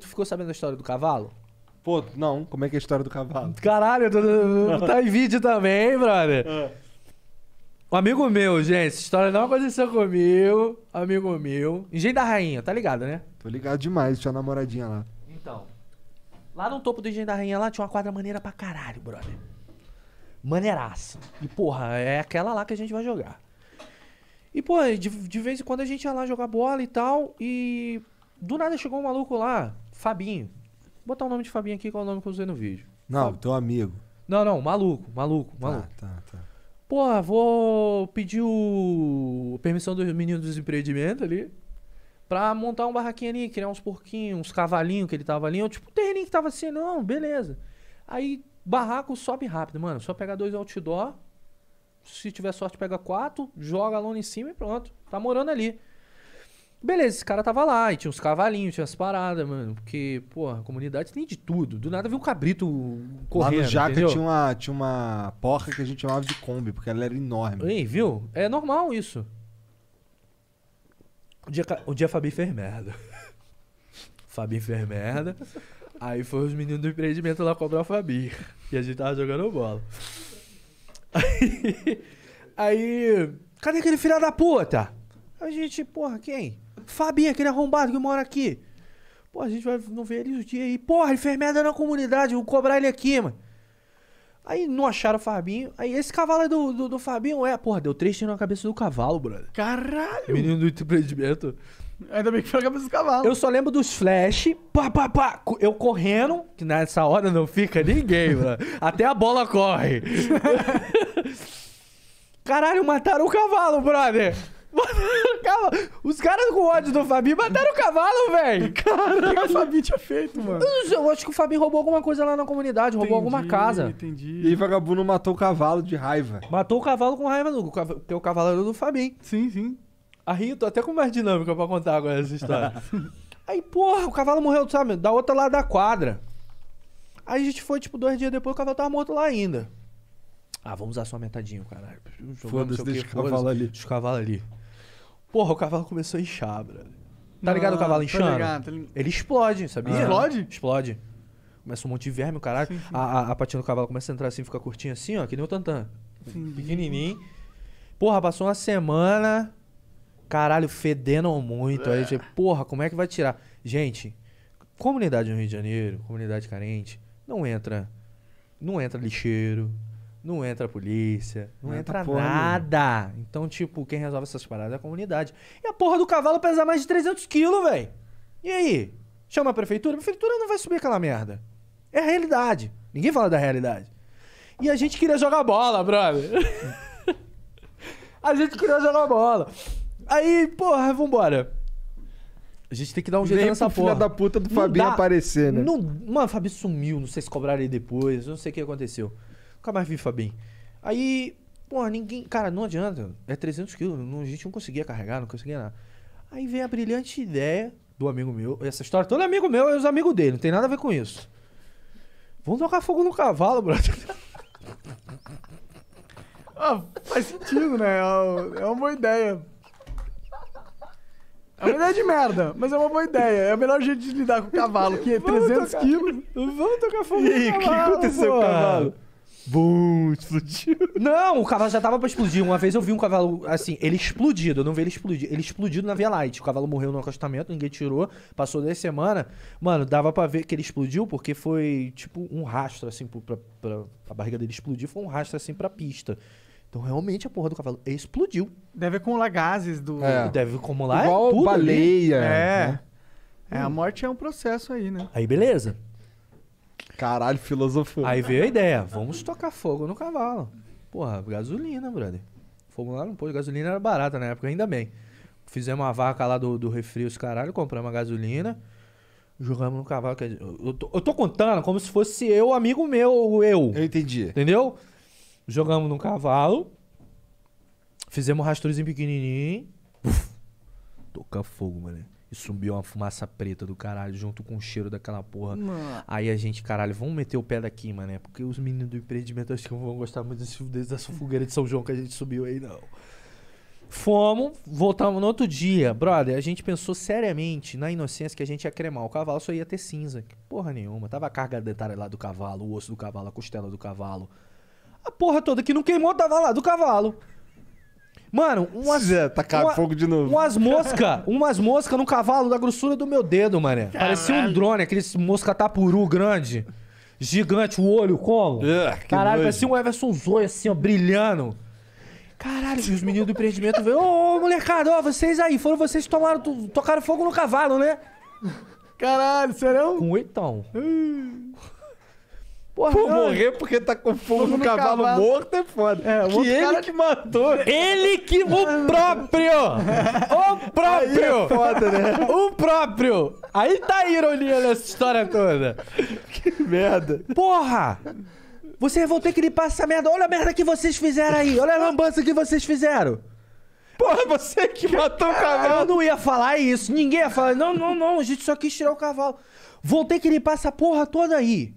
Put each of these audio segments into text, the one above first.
Tu ficou sabendo a história do cavalo? Pô, não. Como é que é a história do cavalo? Caralho, tá em vídeo também, brother. É. Um amigo meu, gente, essa história não aconteceu comigo. Amigo meu. Engenho da Rainha, tá ligado, né? Tô ligado demais, tinha namoradinha lá. Então. Lá no topo do Engenho da Rainha, lá tinha uma quadra maneira pra caralho, brother. Maneiraça. E, porra, é aquela lá que a gente vai jogar. E, pô, de, de vez em quando a gente ia lá jogar bola e tal. E do nada chegou um maluco lá Fabinho. Vou botar o nome de Fabinho aqui, qual é o nome que eu usei no vídeo. Não, Fab... teu amigo. Não, não, maluco, maluco, ah, maluco. Tá, tá, tá. Porra, vou pedir o... permissão dos meninos do empreendimentos ali pra montar um barraquinho ali, criar uns porquinhos, uns cavalinhos que ele tava ali. Eu, tipo, o terreninho que tava assim, não, beleza. Aí, barraco sobe rápido, mano. Só pega dois outdoor. Se tiver sorte, pega quatro, joga a lona em cima e pronto. Tá morando ali. Beleza, esse cara tava lá, e tinha uns cavalinhos, tinha as paradas, mano. Porque, porra, a comunidade tem de tudo. Do nada viu um cabrito correndo. Lá no Jaca entendeu? tinha uma, tinha uma porca que a gente chamava de Kombi, porque ela era enorme. Ei, viu? É normal isso. O dia, o dia Fabi fez merda. Fabi fez merda. Aí foi os meninos do empreendimento lá cobrar o Fabi. E a gente tava jogando bola. Aí. aí cadê aquele filho da puta? A gente, porra, quem? Fabinho, aquele arrombado que mora aqui. Pô, a gente vai não ver ele o dia aí. Porra, ele fez merda na comunidade, vou cobrar ele aqui, mano. Aí não acharam o Fabinho. Aí esse cavalo é do, do, do Fabinho. É, porra, deu três tiros na cabeça do cavalo, brother. Caralho! Menino do empreendimento. Ainda bem que foi na cabeça do cavalo. Eu só lembro dos flash, pá, pá, pá. Eu correndo, que nessa hora não fica ninguém, mano. Até a bola corre. Caralho, mataram o cavalo, brother. Calma, os caras com ódio do Fabi mataram o cavalo, velho. Cara, o que o Fabi tinha feito, mano? Eu acho que o Fabi roubou alguma coisa lá na comunidade, roubou alguma casa. Entendi. E aí, vagabundo matou o cavalo de raiva. Matou o cavalo com raiva, porque o cavalo era do Fabi. Sim, sim. Aí eu tô até com mais dinâmica pra contar agora essa história. aí, porra, o cavalo morreu, sabe, da outra lá da quadra. Aí a gente foi, tipo, dois dias depois, o cavalo tava morto lá ainda. Ah, vamos usar só metadinho, caralho. Foda-se, deixa o cavalo ali. Deixa o cavalo ali. Porra, o cavalo começou a inchar, brother. Tá ligado o cavalo inchando? Ligado, ligado. Ele explode, sabia? Explode? Explode. Começa um monte de verme, o caralho. Sim, sim. A, a, a, patinha do cavalo começa a entrar assim, fica curtinha assim, ó, que nem o Tantan. Pequenininho. Porra, passou uma semana. Caralho, fedendo muito. Aí, você, é. tipo, porra, como é que vai tirar? Gente, comunidade no Rio de Janeiro, comunidade carente, não entra. Não entra lixeiro, não entra a polícia, não, não entra, entra nada. então, tipo, quem resolve essas paradas é a comunidade. E a porra do cavalo pesa mais de 300 quilos, velho. E aí? Chama a prefeitura? A prefeitura não vai subir aquela merda. É a realidade. Ninguém fala da realidade. E a gente queria jogar bola, brother. a gente queria jogar bola. Aí, porra, vambora. A gente tem que dar um jeito Nem nessa porra. filho da puta do Fabinho dá, aparecer, né? Não, mano, o Fabinho sumiu, não sei se cobraram ele depois, não sei o que aconteceu. Nunca mais vi bem Aí, pô, ninguém. Cara, não adianta. É 300 quilos. Não, a gente não conseguia carregar, não conseguia nada. Aí vem a brilhante ideia do amigo meu. Essa história todo é amigo meu e os amigos dele. Não tem nada a ver com isso. Vamos tocar fogo no cavalo, brother. ah, faz sentido, né? É, é uma boa ideia. É uma ideia de merda, mas é uma boa ideia. É o melhor jeito de lidar com o cavalo, que é 300 tocar, quilos. Vamos tocar fogo no cavalo. E o que aconteceu pô? com o cavalo? Bum, explodiu. Não, o cavalo já tava pra explodir. Uma vez eu vi um cavalo, assim, ele explodido. Eu não vi ele explodir. Ele explodido na Via Light. O cavalo morreu no acostamento, ninguém tirou. Passou 10 semanas. Mano, dava pra ver que ele explodiu porque foi, tipo, um rastro, assim, pra, pra a barriga dele explodir. Foi um rastro, assim, pra pista. Então, realmente, a porra do cavalo explodiu. Deve acumular gases do... É. Deve acumular Igual tudo baleia. Ali. É. Né? É, hum. a morte é um processo aí, né? Aí, beleza. Caralho, filosofou. Aí veio a ideia, vamos tocar fogo no cavalo. Porra, gasolina, brother. Fogo lá no posto, gasolina era barata na época, ainda bem. Fizemos uma vaca lá do, do refri, os caralho, compramos a gasolina, jogamos no cavalo. Quer dizer, eu, tô, eu tô contando como se fosse eu, amigo meu, eu. Eu entendi. Entendeu? Jogamos no cavalo, fizemos um rastrozinho pequenininho. tocar fogo, mano. E subiu uma fumaça preta do caralho, junto com o cheiro daquela porra. Mano. Aí a gente, caralho, vamos meter o pé daqui, mano, né? Porque os meninos do empreendimento acho que não vão gostar muito desse, dessa fogueira de São João que a gente subiu aí, não. Fomos, voltamos no outro dia. Brother, a gente pensou seriamente na inocência que a gente ia cremar. O cavalo só ia ter cinza. Porra nenhuma. Tava a carga dentária lá do cavalo, o osso do cavalo, a costela do cavalo. A porra toda que não queimou tava lá do cavalo. Mano, umas. quiser tacar uma, fogo de novo. Umas mosca, umas mosca no cavalo da grossura do meu dedo, mané. Caralho. Parecia um drone, aqueles mosca tapuru grande. Gigante, o olho, como? É, uh, Caralho, parecia um Everson Zoe assim, ó, brilhando. Caralho, os meninos do empreendimento veio, ô, ô molecada, ó, vocês aí, foram vocês que tomaram, tocaram fogo no cavalo, né? Caralho, serão? Um oitão. Uh. Porra, Por não. morrer porque tá com fogo no, no cavalo, cavalo, morto é foda. É, que ele cara... que matou. Ele que. O próprio! o próprio! Aí é foda, né? O próprio! Aí tá a ironia nessa história toda. que merda. Porra! Vocês vão ter que limpar essa merda. Olha a merda que vocês fizeram aí. Olha a lambança que vocês fizeram. Porra, você que matou o cavalo. Eu não ia falar isso. Ninguém ia falar. Não, não, não. A gente só quis tirar o cavalo. Vão ter que limpar essa porra toda aí.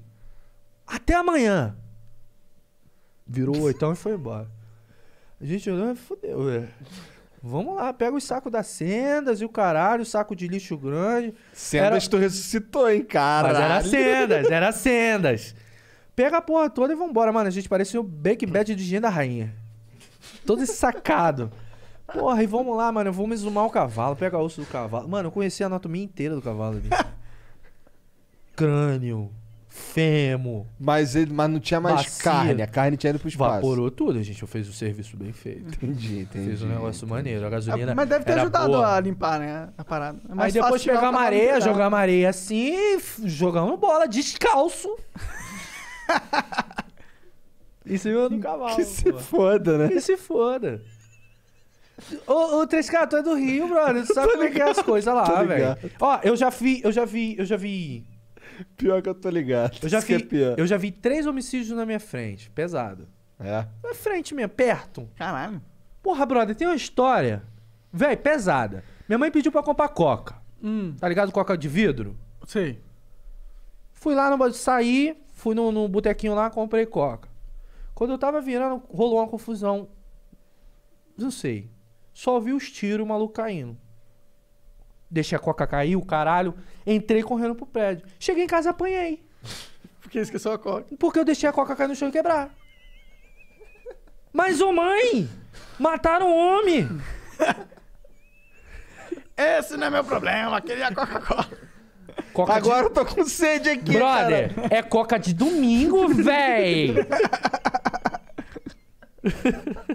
Até amanhã. Virou oitão e foi embora. A gente olhou, ah, fodeu, velho. Vamos lá, pega o saco das sendas e o caralho, o saco de lixo grande. Sendas era... tu ressuscitou, hein, cara? Mas era sendas, era sendas. Pega a porra toda e vambora, mano. A gente parecia o Bake Bad de Gin da Rainha. Todo esse sacado. Porra, e vamos lá, mano. Vamos exumar o cavalo. Pega o osso do cavalo. Mano, eu conheci a anatomia inteira do cavalo ali. Crânio, fêmur. Mas, ele, mas não tinha mais bacia. carne, a carne tinha ido pro espaço. Vaporou tudo, a gente fez o serviço bem feito. Entendi, entendi. Fez um negócio entendi. maneiro, a gasolina. É, mas deve ter ajudado boa. a limpar, né? A parada. É Aí depois pegar uma areia, jogar uma areia assim, jogando bola, descalço. isso cima é do cavalo. Que se pô. foda, né? Que se foda. Ô, ô 3K, tu é do Rio, brother. Tu sabe como é que é as coisas lá, velho. Ó, eu já vi, eu já vi, eu já vi Pior que eu tô ligado. Eu já, é vi, é eu já vi três homicídios na minha frente. Pesado. É? Na frente mesmo, perto. Caralho. Porra, brother, tem uma história. Véi, pesada. Minha mãe pediu pra comprar coca. Hum. Tá ligado? Coca de vidro? Sei. Fui lá, no, saí, fui no, no botequinho lá, comprei coca. Quando eu tava virando, rolou uma confusão. Não sei. Só vi os tiros, o maluco caindo. Deixei a coca cair, o caralho. Entrei correndo pro prédio. Cheguei em casa, apanhei. Porque esqueceu a coca. Porque eu deixei a coca cair no chão e quebrar. Mas, ô mãe! Mataram o homem! Esse não é meu problema, queria Coca-Cola. Coca Agora de... eu tô com sede aqui, Brother, cara. é coca de domingo, véi!